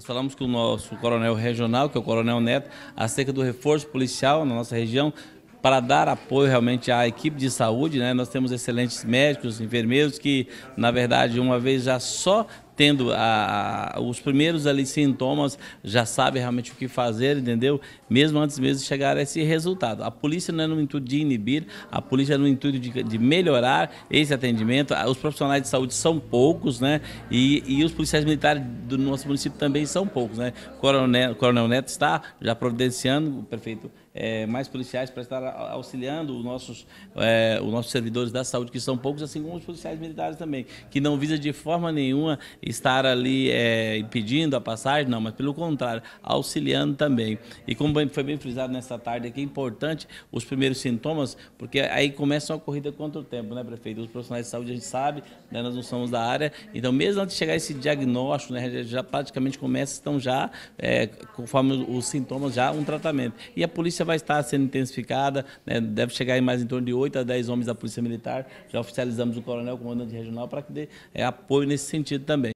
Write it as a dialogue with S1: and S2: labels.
S1: Nós falamos com o nosso coronel regional, que é o coronel Neto, acerca do reforço policial na nossa região, para dar apoio realmente à equipe de saúde. Né? Nós temos excelentes médicos, enfermeiros que, na verdade, uma vez já só tendo a, a, os primeiros ali sintomas, já sabe realmente o que fazer, entendeu? Mesmo antes mesmo de chegar a esse resultado. A polícia não é no intuito de inibir, a polícia é no intuito de, de melhorar esse atendimento. Os profissionais de saúde são poucos, né? E, e os policiais militares do nosso município também são poucos, né? Coronel, Coronel Neto está já providenciando, o prefeito é, mais policiais para estar auxiliando os nossos, é, os nossos servidores da saúde, que são poucos, assim como os policiais militares também, que não visa de forma nenhuma estar ali é, impedindo a passagem, não, mas pelo contrário, auxiliando também. E como foi bem frisado nessa tarde aqui, é importante os primeiros sintomas, porque aí começa uma corrida contra o tempo, né, prefeito? Os profissionais de saúde a gente sabe, né, nós não somos da área, então mesmo antes de chegar esse diagnóstico, né, já praticamente começa, estão já, é, conforme os sintomas, já um tratamento. E a polícia vai estar sendo intensificada, né, deve chegar em mais em torno de 8 a 10 homens da Polícia Militar, já oficializamos o coronel, comandante regional, para que dê é, apoio nesse sentido também.